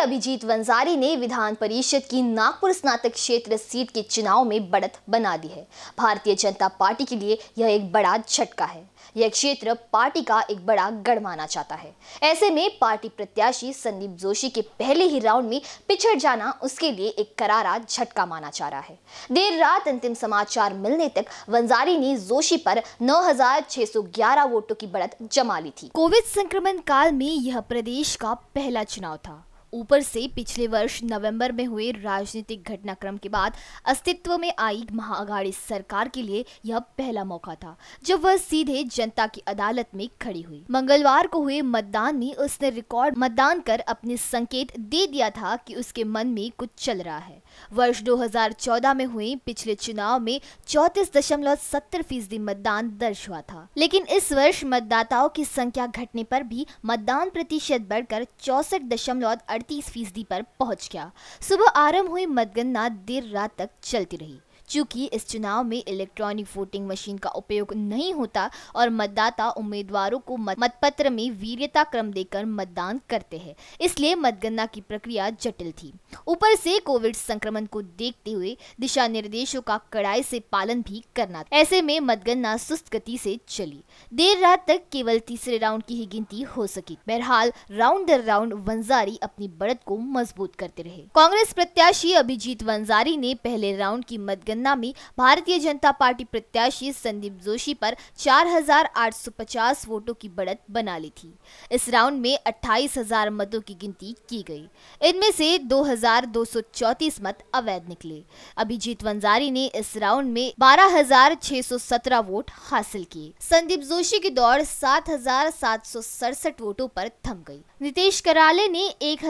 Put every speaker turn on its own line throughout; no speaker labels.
अभिजीत वंजारी ने विधान परिषद की नागपुर स्नातक क्षेत्र सीट के चुनाव में बढ़त बना दी है भारतीय जनता पार्टी के लिए यह एक बड़ा झटका है यह क्षेत्र पार्टी का एक बड़ा गढ़ माना जाता है ऐसे में पार्टी प्रत्याशी संदीप जोशी के पहले ही राउंड में पिछड़ जाना उसके लिए एक करारा झटका माना जा रहा है देर रात अंतिम समाचार मिलने तक वंजारी ने जोशी पर 9,611 वोटों की बढ़त जमा ली थी कोविड संक्रमण काल में यह प्रदेश का पहला चुनाव था ऊपर से पिछले वर्ष नवंबर में हुए राजनीतिक घटनाक्रम के बाद अस्तित्व में आई महाअघाड़ी सरकार के लिए यह पहला मौका था जब वह सीधे जनता की अदालत में खड़ी हुई मंगलवार को हुए मतदान में उसने रिकॉर्ड मतदान कर अपने संकेत दे दिया था कि उसके मन में कुछ चल रहा है वर्ष 2014 में हुए पिछले चुनाव में चौतीस दशमलव सत्तर फीसदी मतदान दर्ज हुआ था लेकिन इस वर्ष मतदाताओं की संख्या घटने पर भी मतदान प्रतिशत बढ़कर चौसठ दशमलव अड़तीस फीसदी पर पहुंच गया सुबह आरंभ हुई मतगणना देर रात तक चलती रही चूंकि इस चुनाव में इलेक्ट्रॉनिक वोटिंग मशीन का उपयोग नहीं होता और मतदाता उम्मीदवारों को मतपत्र में वीरता क्रम देकर मतदान करते हैं इसलिए मतगणना की प्रक्रिया जटिल थी ऊपर से कोविड संक्रमण को देखते हुए दिशा निर्देशों का कड़ाई से पालन भी करना ऐसे में मतगणना सुस्त गति से चली देर रात तक केवल तीसरे राउंड की ही गिनती हो सकी बहरहाल राउंड दर राउंड वंजारी अपनी बढ़त को मजबूत करते रहे कांग्रेस प्रत्याशी अभिजीत वंजारी ने पहले राउंड की मतगणना गन्ना में भारतीय जनता पार्टी प्रत्याशी संदीप जोशी पर 4,850 वोटों की बढ़त बना ली थी इस राउंड में 28,000 मतों की गिनती की गई इनमें से 2,234 मत अवैध निकले अभिजीत वंजारी ने इस राउंड में 12,617 वोट हासिल किए संदीप जोशी की दौड़ सात वोटों पर थम गई नितेश कराले ने एक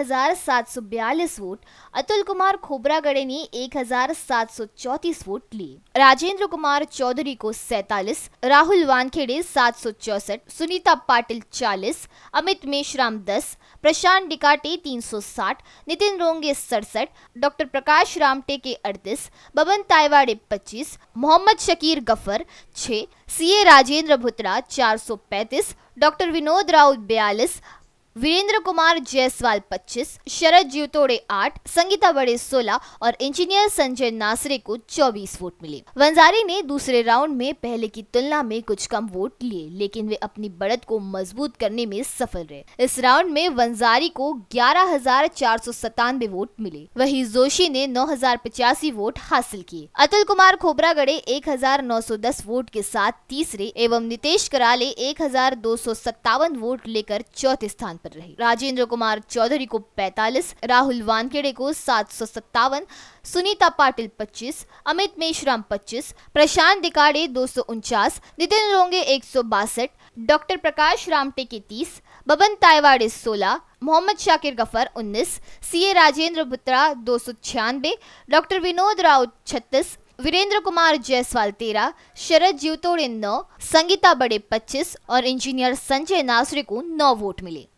वोट अतुल कुमार खोबरागढ़े ने एक बयालीस वोट लिए राजेंद्र कुमार चौधरी को सैतालीस राहुल वानखेड़े सात सौ चौसठ सुनीता पाटिल चालीस अमित मेश्राम दस प्रशांत डिकाटे तीन सौ साठ नितिन रोंगे सड़सठ डॉक्टर प्रकाश रामटे के अड़तीस बबन तायवाड़े पच्चीस मोहम्मद शकीर गफर छः सीए राजेंद्र भुतरा चार सौ पैंतीस डॉक्टर विनोद राउत बयालीस वीरेंद्र कुमार जयसवाल 25, शरद जीवतोड़े 8, संगीता बड़े 16 और इंजीनियर संजय नासरे को 24 वोट मिले वंजारी ने दूसरे राउंड में पहले की तुलना में कुछ कम वोट लिए लेकिन वे अपनी बढ़त को मजबूत करने में सफल रहे इस राउंड में वंजारी को ग्यारह वोट मिले वही जोशी ने नौ वोट हासिल किए अतुल कुमार खोबरागढ़े एक वोट के साथ तीसरे एवं नितेश कराले एक वोट लेकर चौथे स्थान आरोप पर रही राजेंद्र कुमार चौधरी को 45, राहुल वानखेड़े को सात सुनीता पाटिल 25, अमित मेश्राम 25, प्रशांत दिकाड़े दो नितिन रोंगे एक डॉक्टर प्रकाश रामटेके 30, बबन तायवाड़े 16, मोहम्मद शाकिर गफर 19, सीए राजेंद्र बुत्रा दो डॉक्टर विनोद राउत छत्तीस वीरेंद्र कुमार जयसवाल तेरह शरद जीवतोड़े नौ संगीता बड़े पच्चीस और इंजीनियर संजय नासरे को नौ वोट मिले